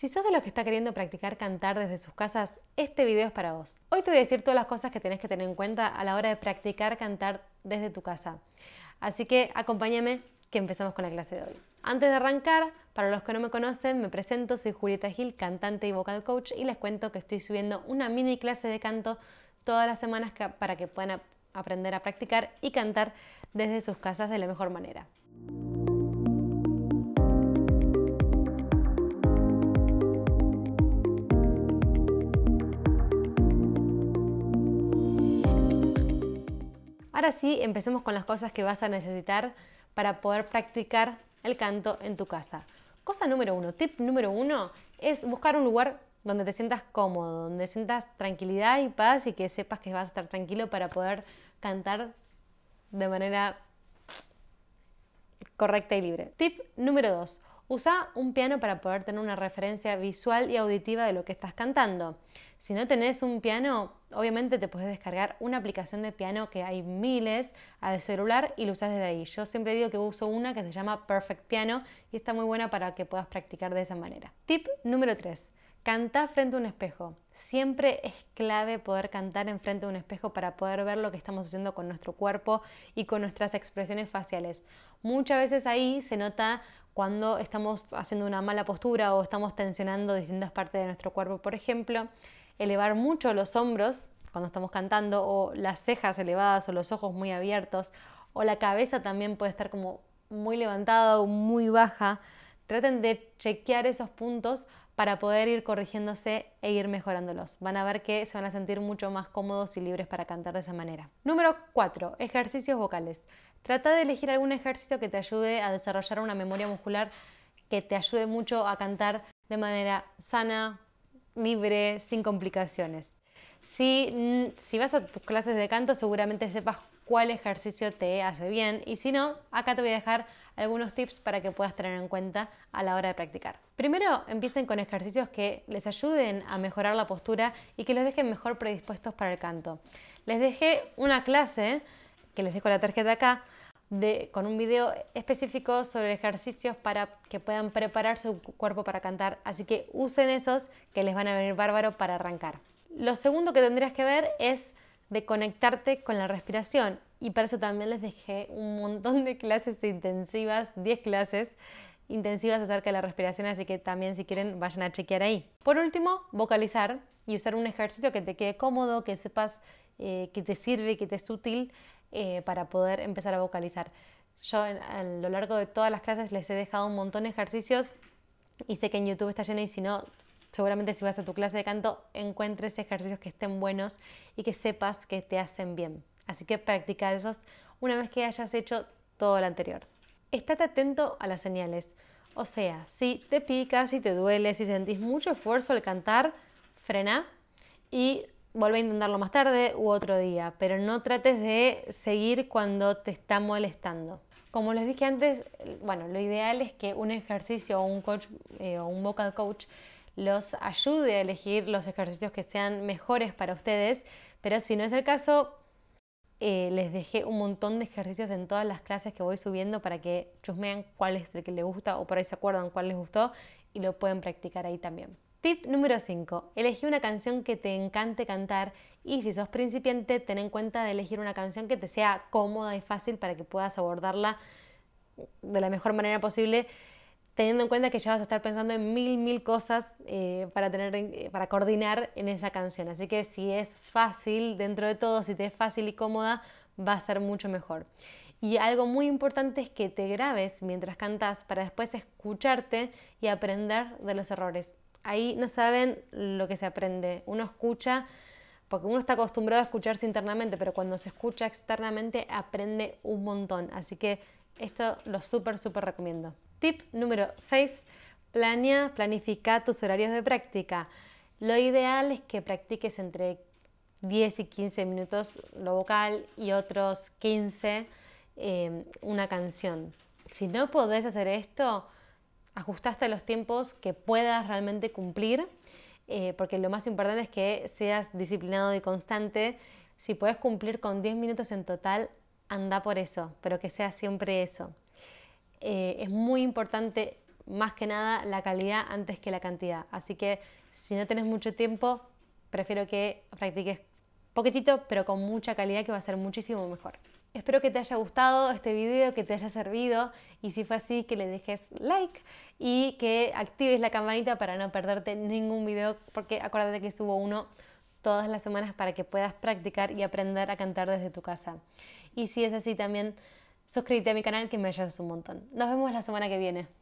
Si sos de los que está queriendo practicar cantar desde sus casas, este video es para vos. Hoy te voy a decir todas las cosas que tenés que tener en cuenta a la hora de practicar cantar desde tu casa. Así que acompáñame que empezamos con la clase de hoy. Antes de arrancar, para los que no me conocen, me presento, soy Julieta Gil, cantante y vocal coach, y les cuento que estoy subiendo una mini clase de canto todas las semanas para que puedan aprender a practicar y cantar desde sus casas de la mejor manera. Ahora sí, empecemos con las cosas que vas a necesitar para poder practicar el canto en tu casa. Cosa número uno, tip número uno, es buscar un lugar donde te sientas cómodo, donde sientas tranquilidad y paz y que sepas que vas a estar tranquilo para poder cantar de manera correcta y libre. Tip número dos, Usa un piano para poder tener una referencia visual y auditiva de lo que estás cantando. Si no tenés un piano, obviamente te puedes descargar una aplicación de piano que hay miles al celular y lo usas desde ahí. Yo siempre digo que uso una que se llama Perfect Piano y está muy buena para que puedas practicar de esa manera. Tip número 3. Cantar frente a un espejo. Siempre es clave poder cantar frente de un espejo para poder ver lo que estamos haciendo con nuestro cuerpo y con nuestras expresiones faciales. Muchas veces ahí se nota cuando estamos haciendo una mala postura o estamos tensionando distintas partes de nuestro cuerpo. Por ejemplo, elevar mucho los hombros cuando estamos cantando o las cejas elevadas o los ojos muy abiertos o la cabeza también puede estar como muy levantada o muy baja. Traten de chequear esos puntos para poder ir corrigiéndose e ir mejorándolos. Van a ver que se van a sentir mucho más cómodos y libres para cantar de esa manera. Número 4. Ejercicios vocales. Trata de elegir algún ejercicio que te ayude a desarrollar una memoria muscular que te ayude mucho a cantar de manera sana, libre, sin complicaciones. Si, mm, si, vas a tus clases de canto, seguramente sepas cuál ejercicio te hace bien. Y si no, acá te voy a dejar algunos tips para que puedas tener en cuenta a la hora de practicar. Primero, empiecen con ejercicios que les ayuden a mejorar la postura y que los dejen mejor predispuestos para el canto. Les dejé una clase, que les dejo la tarjeta acá, de, con un video específico sobre ejercicios para que puedan preparar su cuerpo para cantar. Así que usen esos que les van a venir bárbaro para arrancar. Lo segundo que tendrías que ver es de conectarte con la respiración y para eso también les dejé un montón de clases intensivas, 10 clases intensivas acerca de la respiración, así que también si quieren vayan a chequear ahí. Por último, vocalizar y usar un ejercicio que te quede cómodo, que sepas eh, que te sirve, que te es útil eh, para poder empezar a vocalizar. Yo a lo largo de todas las clases les he dejado un montón de ejercicios y sé que en YouTube está lleno y si no, seguramente si vas a tu clase de canto encuentres ejercicios que estén buenos y que sepas que te hacen bien. Así que practica esos una vez que hayas hecho todo lo anterior. Estate atento a las señales. O sea, si te pica, si te duele, si sentís mucho esfuerzo al cantar, frena y vuelve a intentarlo más tarde u otro día, pero no trates de seguir cuando te está molestando. Como les dije antes, bueno, lo ideal es que un ejercicio o un coach eh, o un vocal coach los ayude a elegir los ejercicios que sean mejores para ustedes, pero si no es el caso, eh, les dejé un montón de ejercicios en todas las clases que voy subiendo para que chusmean cuál es el que les gusta o por ahí se acuerdan cuál les gustó y lo pueden practicar ahí también. Tip número 5. Elegí una canción que te encante cantar y si sos principiante, ten en cuenta de elegir una canción que te sea cómoda y fácil para que puedas abordarla de la mejor manera posible teniendo en cuenta que ya vas a estar pensando en mil, mil cosas eh, para, eh, para coordinar en esa canción. Así que si es fácil, dentro de todo, si te es fácil y cómoda, va a ser mucho mejor. Y algo muy importante es que te grabes mientras cantas para después escucharte y aprender de los errores. Ahí no saben lo que se aprende. Uno escucha, porque uno está acostumbrado a escucharse internamente, pero cuando se escucha externamente aprende un montón. Así que esto lo súper, súper recomiendo. Tip número 6. Planea, planifica tus horarios de práctica. Lo ideal es que practiques entre 10 y 15 minutos lo vocal y otros 15 em, una canción. Si no podés hacer esto, ajustaste los tiempos que puedas realmente cumplir, eh, porque lo más importante es que seas disciplinado y constante. Si puedes cumplir con 10 minutos en total, anda por eso, pero que sea siempre eso. Eh, es muy importante más que nada la calidad antes que la cantidad. Así que si no tienes mucho tiempo, prefiero que practiques poquitito, pero con mucha calidad que va a ser muchísimo mejor. Espero que te haya gustado este video, que te haya servido y si fue así que le dejes like y que actives la campanita para no perderte ningún video porque acuérdate que subo uno todas las semanas para que puedas practicar y aprender a cantar desde tu casa. Y si es así también suscríbete a mi canal que me ayudas un montón. Nos vemos la semana que viene.